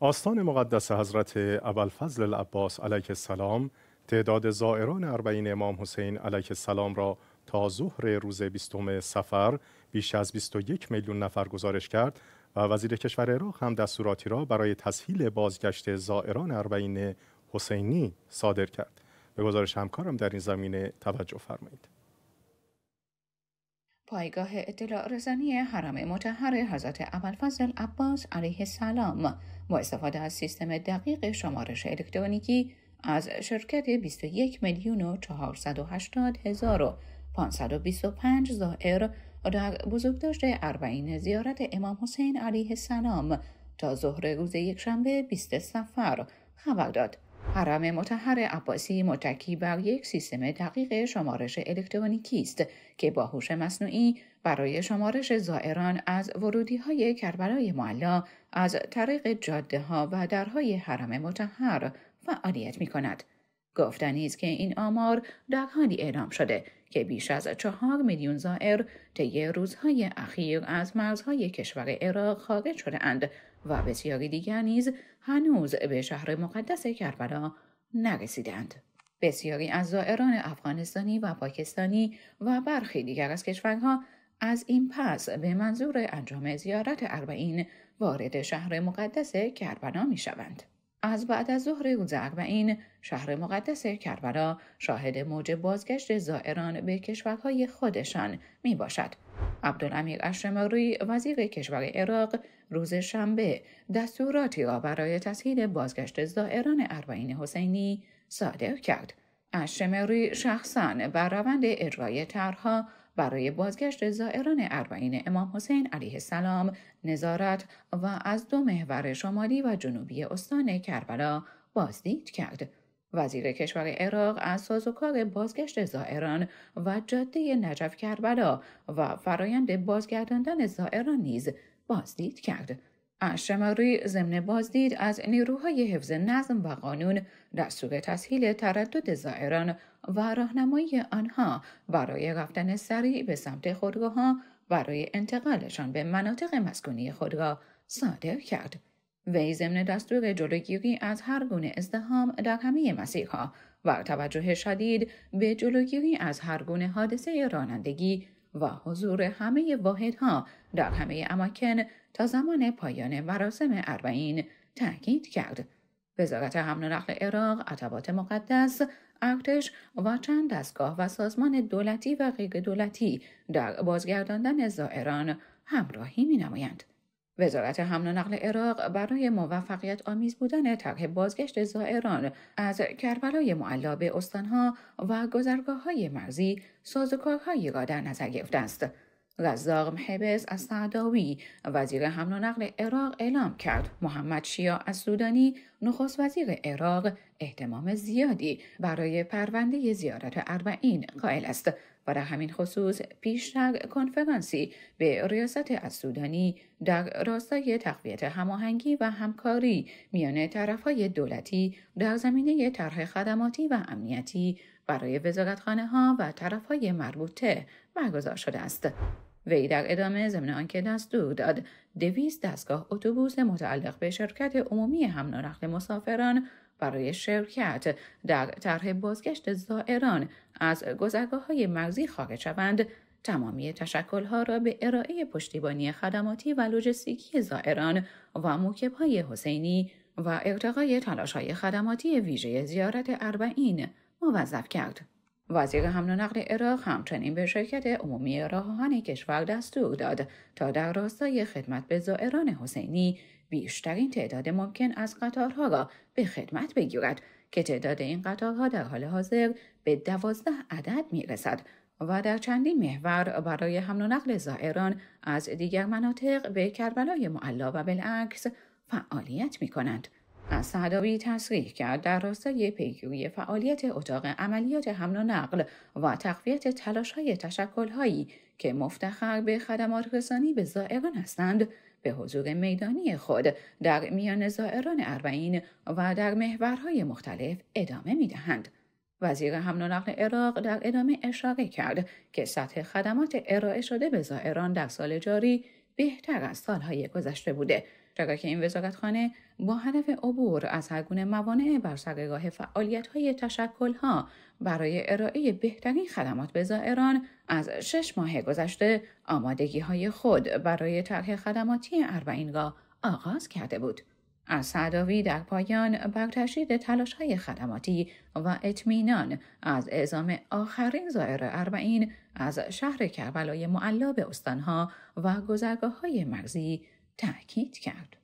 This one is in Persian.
آستان مقدس حضرت ابوالفضل العباس علیه السلام تعداد زائران اربعین امام حسین علیه السلام را تا ظهر روز بیستم سفر بیش از 21 میلیون نفر گزارش کرد و وزیر کشور عراق هم دستوراتی را برای تسهیل بازگشت زائران اربعین حسینی صادر کرد. به گزارش همکارم در این زمینه توجه فرمایید. پایگاه اطلاع رسانی حرم متحر حضرت ابوالفضل عباس علیه السلام با استفاده از سیستم دقیق شمارش الکترونیکی از شرکت 21 میلیون و 480 هزار و 525 زائر در بزرگداشت اربعین زیارت امام حسین علیه السلام تا ظهر روز یکشنبه 20 سفر خبر داد حرم متحر عباسی متکی بر یک سیستم دقیق شمارش الکترونیکی است که با هوش مصنوعی برای شمارش زائران از ورودی های کربلای معلا از طریق جاده ها و درهای حرم متحر فعالیت می کند. گفتنی است که این آمار در حالی اعلام شده که بیش از چهار میلیون زائر طی روزهای اخیر از مرزهای کشور عراق خارج شده اند و بسیاری دیگر نیز هنوز به شهر مقدس کربلا نرسیدند. بسیاری از زائران افغانستانی و پاکستانی و برخی دیگر از کشورها از این پس به منظور انجام زیارت اربعین وارد شهر مقدس کربلا می شوند. از بعد از ظهر روز این شهر مقدس کربلا شاهد موج بازگشت زائران به کشورهای خودشان می باشد. عبدالامیر اشماری وزیر کشور عراق روز شنبه دستوراتی را برای تسهیل بازگشت زائران اربعین حسینی صادر کرد. اشماری شخصا بر روند اجرای طرحها برای بازگشت زائران اربعین امام حسین علیه السلام نظارت و از دو محور شمالی و جنوبی استان کربلا بازدید کرد. وزیر کشور عراق از سازوکار بازگشت زائران و جاده نجف کربلا و فرایند بازگرداندن زائران نیز بازدید کرد. اشماری ضمن بازدید از نیروهای حفظ نظم و قانون در تسهیل تردد زائران و راهنمایی آنها برای رفتن سریع به سمت خودگاه ها برای انتقالشان به مناطق مسکونی خودگاه صادر کرد. وی ضمن دستور جلوگیری از هر گونه ازدهام در همه مسیرها و توجه شدید به جلوگیری از هر گونه حادثه رانندگی و حضور همه واحدها در همه اماکن تا زمان پایان مراسم اربعین تاکید کرد وزارت حمل و نقل عراق عطبات مقدس ارتش و چند دستگاه و سازمان دولتی و غیر دولتی در بازگرداندن زائران همراهی می نمایند. وزارت حمل و نقل عراق برای موفقیت آمیز بودن طرح بازگشت زائران از کربلای معلا به استانها و گذرگاه های مرزی سازوکارهایی را در نظر گرفته است رزاق محبس از سعداوی وزیر حمل و نقل عراق اعلام کرد محمد شیا از سودانی نخست وزیر عراق احتمام زیادی برای پرونده زیارت اربعین قائل است و در همین خصوص پیشتر کنفرانسی به ریاست از سودانی در راستای تقویت هماهنگی و همکاری میان طرفهای دولتی در زمینه طرح خدماتی و امنیتی برای وزارتخانه ها و طرفهای مربوطه برگزار شده است. وی در ادامه ضمن آنکه دستور داد دویست دستگاه اتوبوس متعلق به شرکت عمومی حمل مسافران برای شرکت در طرح بازگشت زائران از گذرگاه های مرزی خارج شوند تمامی تشکل ها را به ارائه پشتیبانی خدماتی و لوجستیکی زائران و موکب های حسینی و ارتقای تلاش های خدماتی ویژه زیارت اربعین موظف کرد. وزیر حمل و نقل عراق همچنین به شرکت عمومی راهان کشور دستور داد تا در راستای خدمت به زائران حسینی بیشترین تعداد ممکن از قطارها را به خدمت بگیرد که تعداد این قطارها در حال حاضر به دوازده عدد می رسد و در چندین محور برای حمل و نقل زائران از دیگر مناطق به کربلای معلا و بالعکس فعالیت می کنند. صدابی تصریح کرد در راستای پیگیری فعالیت اتاق عملیات حمل و نقل و تقویت تلاش های تشکل هایی که مفتخر به خدمات رسانی به زائران هستند به حضور میدانی خود در میان زائران اربعین و در محورهای مختلف ادامه میدهند. وزیر حمل و نقل عراق در ادامه اشاره کرد که سطح خدمات ارائه شده به زائران در سال جاری بهتر از سالهای گذشته بوده چرا که این وزارتخانه با هدف عبور از گونه موانع بر سرگاه فعالیت های تشکل برای ارائه بهترین خدمات به زائران از شش ماه گذشته آمادگی های خود برای طرح خدماتی را آغاز کرده بود. از صداوی در پایان بر تشدید تلاش های خدماتی و اطمینان از اعزام آخرین زائر اربعین از شهر کربلای معلا به استانها و گذرگاه های مرزی تاکید کرد.